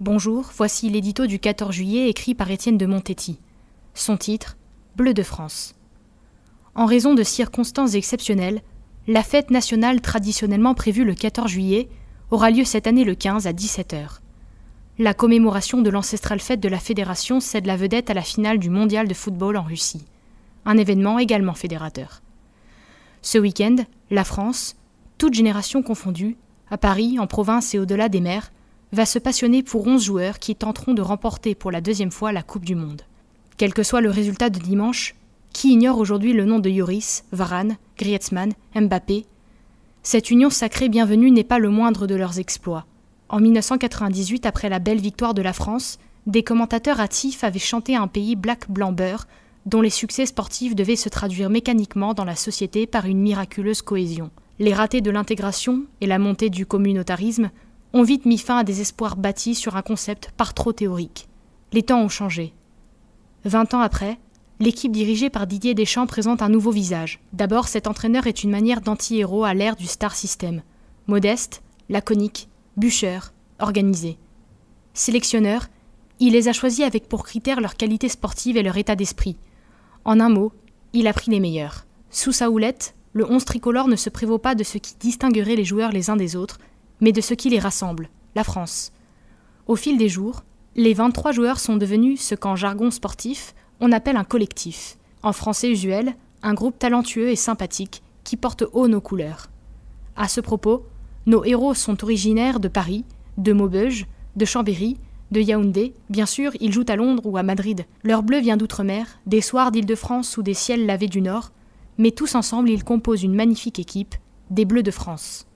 Bonjour, voici l'édito du 14 juillet écrit par Étienne de Montetti. Son titre Bleu de France. En raison de circonstances exceptionnelles, la fête nationale traditionnellement prévue le 14 juillet aura lieu cette année le 15 à 17h. La commémoration de l'ancestrale fête de la Fédération cède la vedette à la finale du mondial de football en Russie, un événement également fédérateur. Ce week-end, la France, toute génération confondue, à Paris, en province et au-delà des mers, va se passionner pour 11 joueurs qui tenteront de remporter pour la deuxième fois la Coupe du Monde. Quel que soit le résultat de dimanche, qui ignore aujourd'hui le nom de Yoris, Varane, Griezmann, Mbappé Cette union sacrée bienvenue n'est pas le moindre de leurs exploits. En 1998, après la belle victoire de la France, des commentateurs hâtifs avaient chanté un pays black-blanc-beurre dont les succès sportifs devaient se traduire mécaniquement dans la société par une miraculeuse cohésion. Les ratés de l'intégration et la montée du communautarisme ont vite mis fin à des espoirs bâtis sur un concept par trop théorique. Les temps ont changé. Vingt ans après, l'équipe dirigée par Didier Deschamps présente un nouveau visage. D'abord, cet entraîneur est une manière d'anti-héros à l'ère du star system. Modeste, laconique, bûcheur, organisé. Sélectionneur, il les a choisis avec pour critère leur qualité sportive et leur état d'esprit. En un mot, il a pris les meilleurs. Sous sa houlette, le 11 tricolore ne se prévaut pas de ce qui distinguerait les joueurs les uns des autres, mais de ce qui les rassemble, la France. Au fil des jours, les 23 joueurs sont devenus ce qu'en jargon sportif, on appelle un collectif. En français usuel, un groupe talentueux et sympathique qui porte haut nos couleurs. À ce propos, nos héros sont originaires de Paris, de Maubeuge, de Chambéry, de Yaoundé. Bien sûr, ils jouent à Londres ou à Madrid. Leur bleu vient d'outre-mer, des soirs d'Île-de-France ou des ciels lavés du Nord, mais tous ensemble, ils composent une magnifique équipe, des Bleus de France.